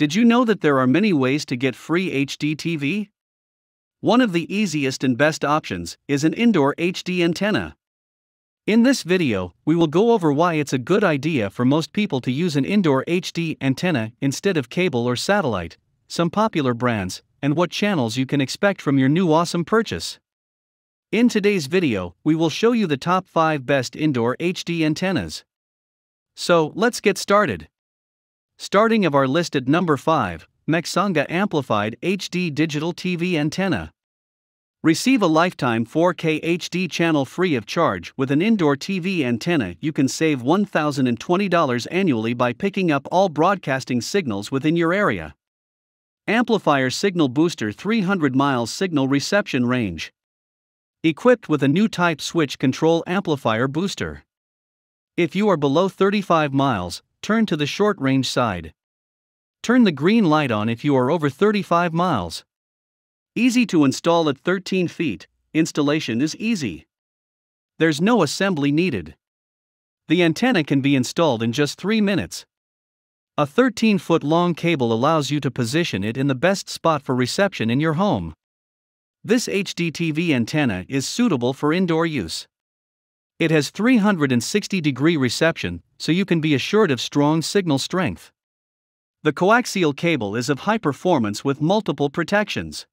Did you know that there are many ways to get free HD TV? One of the easiest and best options is an indoor HD antenna. In this video, we will go over why it's a good idea for most people to use an indoor HD antenna instead of cable or satellite, some popular brands, and what channels you can expect from your new awesome purchase. In today's video, we will show you the top 5 best indoor HD antennas. So, let's get started. Starting of our list at number 5, Mexanga Amplified HD Digital TV Antenna. Receive a lifetime 4K HD channel free of charge with an indoor TV antenna. You can save $1,020 annually by picking up all broadcasting signals within your area. Amplifier Signal Booster 300 miles signal reception range. Equipped with a new type switch control amplifier booster. If you are below 35 miles, turn to the short range side. Turn the green light on if you are over 35 miles. Easy to install at 13 feet, installation is easy. There's no assembly needed. The antenna can be installed in just 3 minutes. A 13 foot long cable allows you to position it in the best spot for reception in your home. This HDTV antenna is suitable for indoor use. It has 360 degree reception, so you can be assured of strong signal strength. The coaxial cable is of high performance with multiple protections.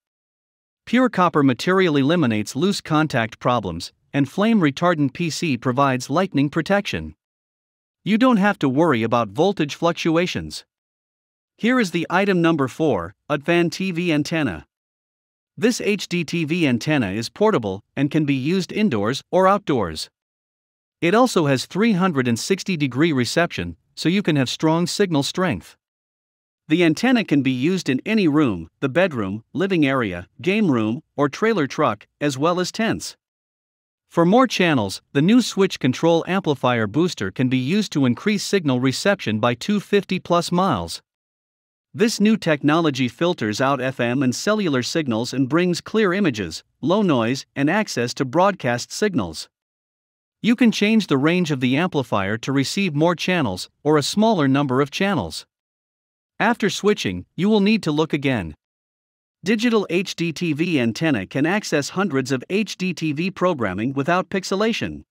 Pure copper material eliminates loose contact problems, and flame retardant PC provides lightning protection. You don't have to worry about voltage fluctuations. Here is the item number 4, Advan TV antenna. This HDTV antenna is portable and can be used indoors or outdoors. It also has 360 degree reception, so you can have strong signal strength. The antenna can be used in any room the bedroom, living area, game room, or trailer truck, as well as tents. For more channels, the new switch control amplifier booster can be used to increase signal reception by 250 plus miles. This new technology filters out FM and cellular signals and brings clear images, low noise, and access to broadcast signals. You can change the range of the amplifier to receive more channels or a smaller number of channels. After switching, you will need to look again. Digital HDTV antenna can access hundreds of HDTV programming without pixelation.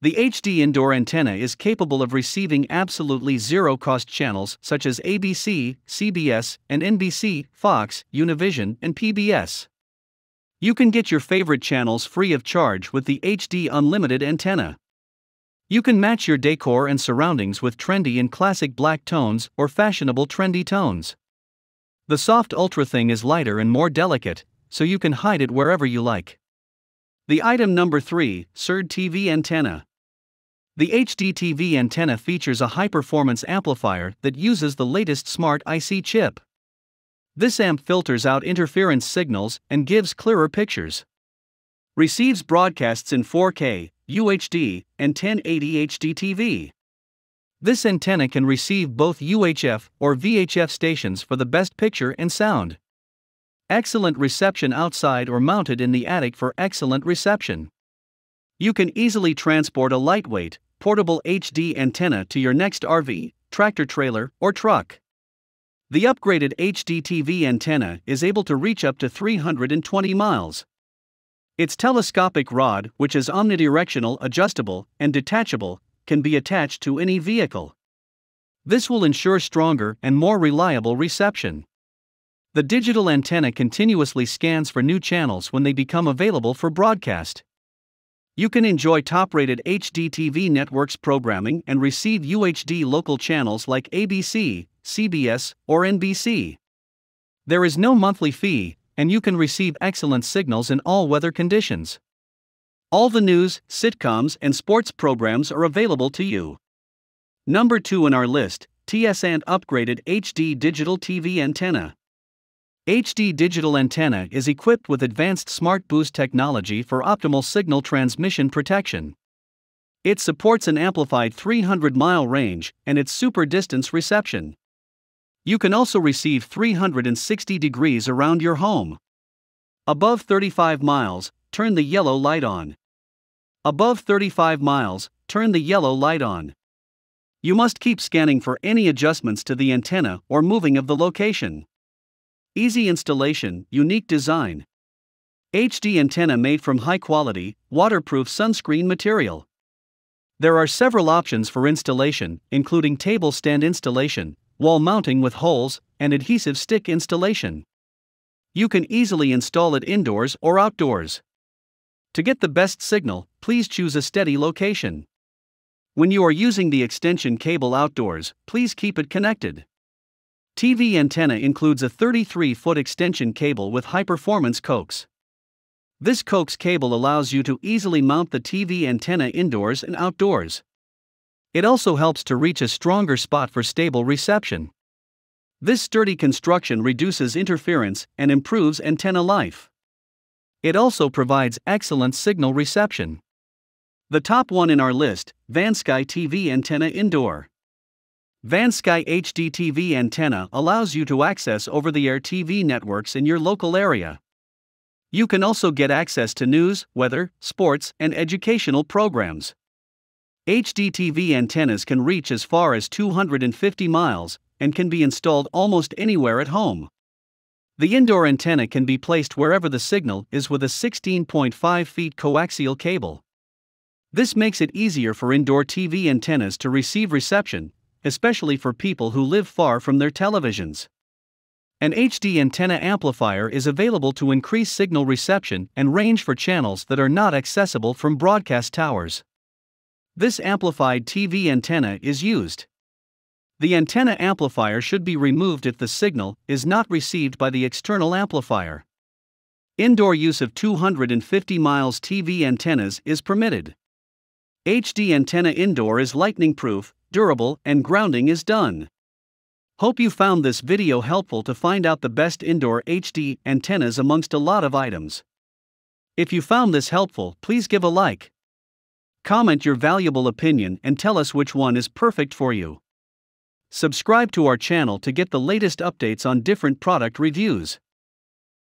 The HD indoor antenna is capable of receiving absolutely zero cost channels such as ABC, CBS, and NBC, Fox, Univision, and PBS. You can get your favorite channels free of charge with the HD Unlimited antenna. You can match your decor and surroundings with trendy and classic black tones or fashionable trendy tones. The soft Ultra thing is lighter and more delicate, so you can hide it wherever you like. The item number 3 CERD TV antenna. The HD TV antenna features a high performance amplifier that uses the latest smart IC chip. This amp filters out interference signals and gives clearer pictures. Receives broadcasts in 4K, UHD, and 1080 HD TV. This antenna can receive both UHF or VHF stations for the best picture and sound. Excellent reception outside or mounted in the attic for excellent reception. You can easily transport a lightweight, portable HD antenna to your next RV, tractor trailer, or truck. The upgraded HDTV antenna is able to reach up to 320 miles. Its telescopic rod, which is omnidirectional, adjustable, and detachable, can be attached to any vehicle. This will ensure stronger and more reliable reception. The digital antenna continuously scans for new channels when they become available for broadcast. You can enjoy top rated HDTV networks programming and receive UHD local channels like ABC, CBS, or NBC. There is no monthly fee, and you can receive excellent signals in all weather conditions. All the news, sitcoms, and sports programs are available to you. Number 2 in our list, TSN upgraded HD digital TV antenna. HD digital antenna is equipped with advanced Smart Boost technology for optimal signal transmission protection. It supports an amplified 300 mile range and its super distance reception. You can also receive 360 degrees around your home. Above 35 miles, turn the yellow light on. Above 35 miles, turn the yellow light on. You must keep scanning for any adjustments to the antenna or moving of the location. Easy installation, unique design. HD antenna made from high quality, waterproof sunscreen material. There are several options for installation, including table stand installation, wall mounting with holes, and adhesive stick installation. You can easily install it indoors or outdoors. To get the best signal, please choose a steady location. When you are using the extension cable outdoors, please keep it connected. TV antenna includes a 33-foot extension cable with high-performance coax. This coax cable allows you to easily mount the TV antenna indoors and outdoors. It also helps to reach a stronger spot for stable reception. This sturdy construction reduces interference and improves antenna life. It also provides excellent signal reception. The top one in our list, Vansky TV Antenna Indoor. Vansky HD TV antenna allows you to access over the air TV networks in your local area. You can also get access to news, weather, sports, and educational programs. HDTV antennas can reach as far as 250 miles and can be installed almost anywhere at home. The indoor antenna can be placed wherever the signal is with a 16.5 feet coaxial cable. This makes it easier for indoor TV antennas to receive reception, especially for people who live far from their televisions. An HD antenna amplifier is available to increase signal reception and range for channels that are not accessible from broadcast towers. This amplified TV antenna is used. The antenna amplifier should be removed if the signal is not received by the external amplifier. Indoor use of 250 miles TV antennas is permitted. HD antenna indoor is lightning proof, durable, and grounding is done. Hope you found this video helpful to find out the best indoor HD antennas amongst a lot of items. If you found this helpful, please give a like. Comment your valuable opinion and tell us which one is perfect for you. Subscribe to our channel to get the latest updates on different product reviews.